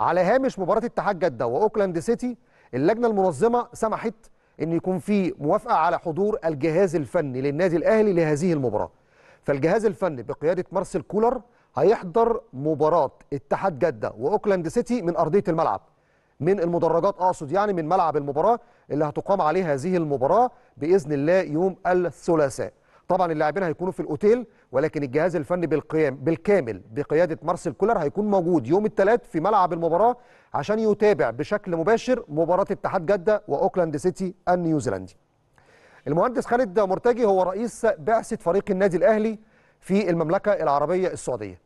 على هامش مباراه اتحاد جده واوكلاند سيتي اللجنه المنظمه سمحت ان يكون في موافقه على حضور الجهاز الفني للنادي الاهلي لهذه المباراه فالجهاز الفني بقياده مارسيل كولر هيحضر مباراه اتحاد جده واوكلاند سيتي من ارضيه الملعب من المدرجات اقصد يعني من ملعب المباراه اللي هتقام عليه هذه المباراه باذن الله يوم الثلاثاء طبعا اللاعبين هيكونوا في الاوتيل ولكن الجهاز الفني بالقيام بالكامل بقياده مارسيل كولر هيكون موجود يوم الثلاث في ملعب المباراه عشان يتابع بشكل مباشر مباراه اتحاد جده واوكلاند سيتي النيوزيلندي. المهندس خالد مرتجي هو رئيس بعثه فريق النادي الاهلي في المملكه العربيه السعوديه.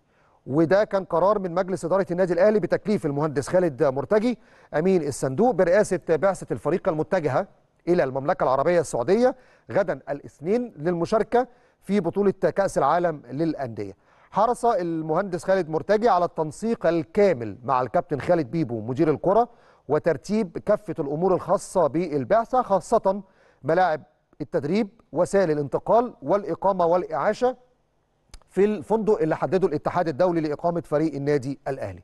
وده كان قرار من مجلس اداره النادي الاهلي بتكليف المهندس خالد مرتجي امين الصندوق برئاسه بعثه الفريق المتجهه الى المملكه العربيه السعوديه غدا الاثنين للمشاركه في بطولة كأس العالم للأندية حرص المهندس خالد مرتجي على التنسيق الكامل مع الكابتن خالد بيبو مدير الكرة وترتيب كافة الأمور الخاصة بالبعثة خاصة ملاعب التدريب وسائل الانتقال والإقامة والإعاشة في الفندق اللي حدده الاتحاد الدولي لإقامة فريق النادي الأهلي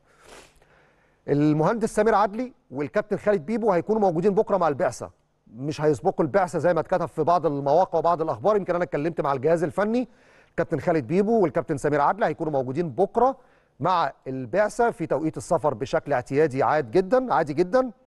المهندس سمير عدلي والكابتن خالد بيبو هيكونوا موجودين بكرة مع البعثة مش هيسبقوا البعثه زي ما اتكتب في بعض المواقع وبعض الاخبار يمكن انا اتكلمت مع الجهاز الفني كابتن خالد بيبو والكابتن سمير عدل هيكونوا موجودين بكره مع البعثه في توقيت السفر بشكل اعتيادي عاد جدا عادي جدا